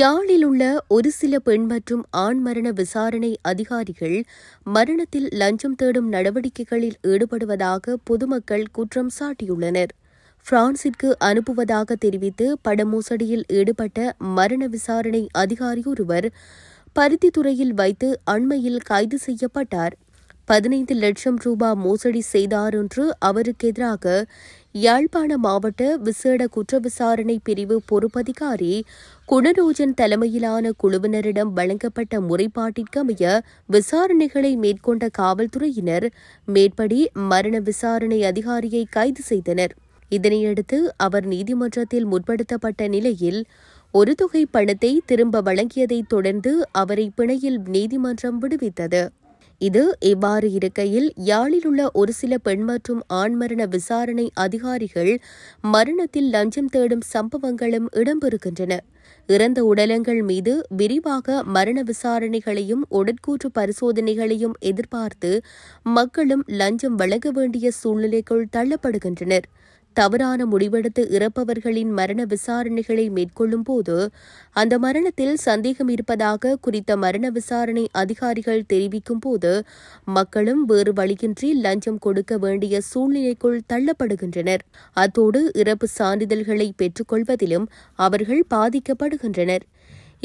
யாழில் உள்ள ஒரு சில பெண் மற்றும் ஆண் மரண விசாரணை அதிகாரிகள் மரணத்தில் லஞ்சம் தேடும் நடவடிக்கைகளில் ஈடுபடுவதாக பொதுமக்கள் குற்றம் சாட்டியுள்ளனர் பிரான்சிற்கு அனுப்புவதாக தெரிவித்து பட மோசடியில் ஈடுபட்ட மரண விசாரணை அதிகாரி ஒருவர் பருத்தித்துறையில் வைத்து அண்மையில் கைது செய்யப்பட்டார் பதினைந்து லட்சம் ரூபாய் மோசடி செய்தார் என்று அவருக்கு எதிராக யாழ்ப்பாண மாவட்ட விசேட குற்ற விசாரணை பிரிவு பொறுப்பதிகாரி குணரோஜன் தலைமையிலான குழுவினரிடம் வழங்கப்பட்ட முறைப்பாட்டிற்கமைய விசாரணைகளை மேற்கொண்ட காவல்துறையினர் மேற்படி மரண விசாரணை அதிகாரியை கைது செய்தனர் இதனையடுத்து அவர் நீதிமன்றத்தில் முற்படுத்தப்பட்ட நிலையில் ஒரு தொகை பணத்தை திரும்ப வழங்கியதைத் தொடர்ந்து அவரை பிணையில் நீதிமன்றம் விடுவித்தது இது இவ்வாறு இருக்கையில் யாழில் உள்ள ஒரு சில பெண் மற்றும் ஆண் மரண விசாரணை அதிகாரிகள் மரணத்தில் லஞ்சம் தேடும் சம்பவங்களும் இடம்பெறுகின்றன இறந்த உடலங்கள் மீது விரிவாக மரண விசாரணைகளையும் உடற்கூற்று பரிசோதனைகளையும் எதிர்பார்த்து மக்களும் லஞ்சம் வழங்க வேண்டிய சூழ்நிலைக்குள் தள்ளப்படுகின்றனர் தவறான முடிவெடுத்து இறப்பவர்களின் மரண விசாரணைகளை மேற்கொள்ளும் போது அந்த மரணத்தில் சந்தேகம் இருப்பதாக குறித்த மரண விசாரணை அதிகாரிகள் தெரிவிக்கும் போது மக்களும் வேறு வழியின்றி லஞ்சம் கொடுக்க வேண்டிய சூழ்நிலைக்குள் தள்ளப்படுகின்றனர் அத்தோடு இறப்பு சான்றிதழ்களை பெற்றுக்கொள்வதிலும் அவர்கள் பாதிக்கப்படுகின்றனர்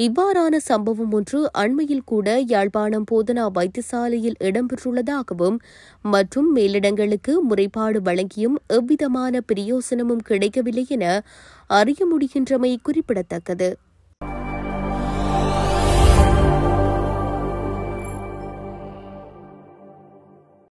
இவ்வாறான சம்பவம் ஒன்று அண்மையில் கூட யாழ்ப்பாணம் போதனா வைத்தியசாலையில் இடம்பெற்றுள்ளதாகவும் மற்றும் மேலிடங்களுக்கு முறைப்பாடு வழங்கியும் எவ்விதமான பிரயோசனமும் கிடைக்கவில்லை என அறிய முடிகின்றமை குறிப்பிடத்தக்கது